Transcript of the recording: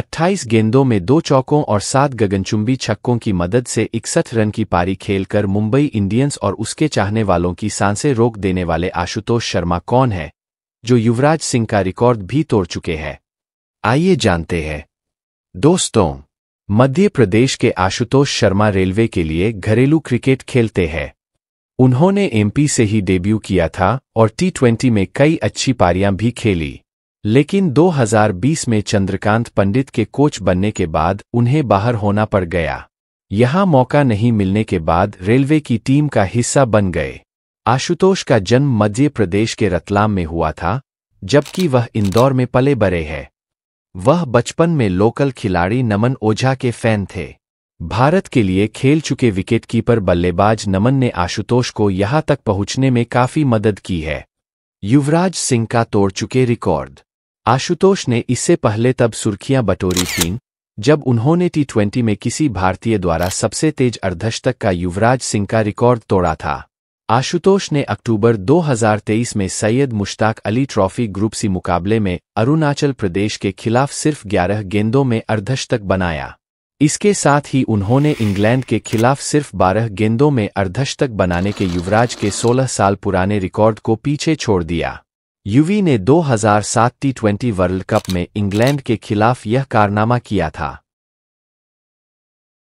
28 गेंदों में दो चौकों और सात गगनचुंबी छक्कों की मदद से इकसठ रन की पारी खेलकर मुंबई इंडियंस और उसके चाहने वालों की सांसें रोक देने वाले आशुतोष शर्मा कौन है जो युवराज सिंह का रिकॉर्ड भी तोड़ चुके हैं आइए जानते हैं दोस्तों मध्य प्रदेश के आशुतोष शर्मा रेलवे के लिए घरेलू क्रिकेट खेलते हैं उन्होंने एमपी से ही डेब्यू किया था और टी ट्वेंटी में कई अच्छी पारियां भी खेली लेकिन 2020 में चंद्रकांत पंडित के कोच बनने के बाद उन्हें बाहर होना पड़ गया यहां मौका नहीं मिलने के बाद रेलवे की टीम का हिस्सा बन गए आशुतोष का जन्म मध्य प्रदेश के रतलाम में हुआ था जबकि वह इंदौर में पले बरे है वह बचपन में लोकल खिलाड़ी नमन ओझा के फैन थे भारत के लिए खेल चुके विकेटकीपर बल्लेबाज नमन ने आशुतोष को यहां तक पहुंचने में काफी मदद की है युवराज सिंह का तोड़ चुके रिकॉर्ड आशुतोष ने इससे पहले तब सुर्खियां बटोरी थीं जब उन्होंने टी ट्वेंटी में किसी भारतीय द्वारा सबसे तेज अर्धशतक का युवराज सिंह का रिकॉर्ड तोड़ा था आशुतोष ने अक्टूबर 2023 में Syed Mushtaq Ali Trophy group C मुकाबले में अरुणाचल प्रदेश के खिलाफ सिर्फ 11 गेंदों में अर्धशतक बनाया इसके साथ ही उन्होंने इंग्लैंड के खिलाफ सिर्फ बारह गेंदों में अर्धशतक बनाने के युवराज के सोलह साल पुराने रिकॉर्ड को पीछे छोड़ दिया यूवी ने 2007 टी ट्वेंटी वर्ल्ड कप में इंग्लैंड के खिलाफ यह कारनामा किया था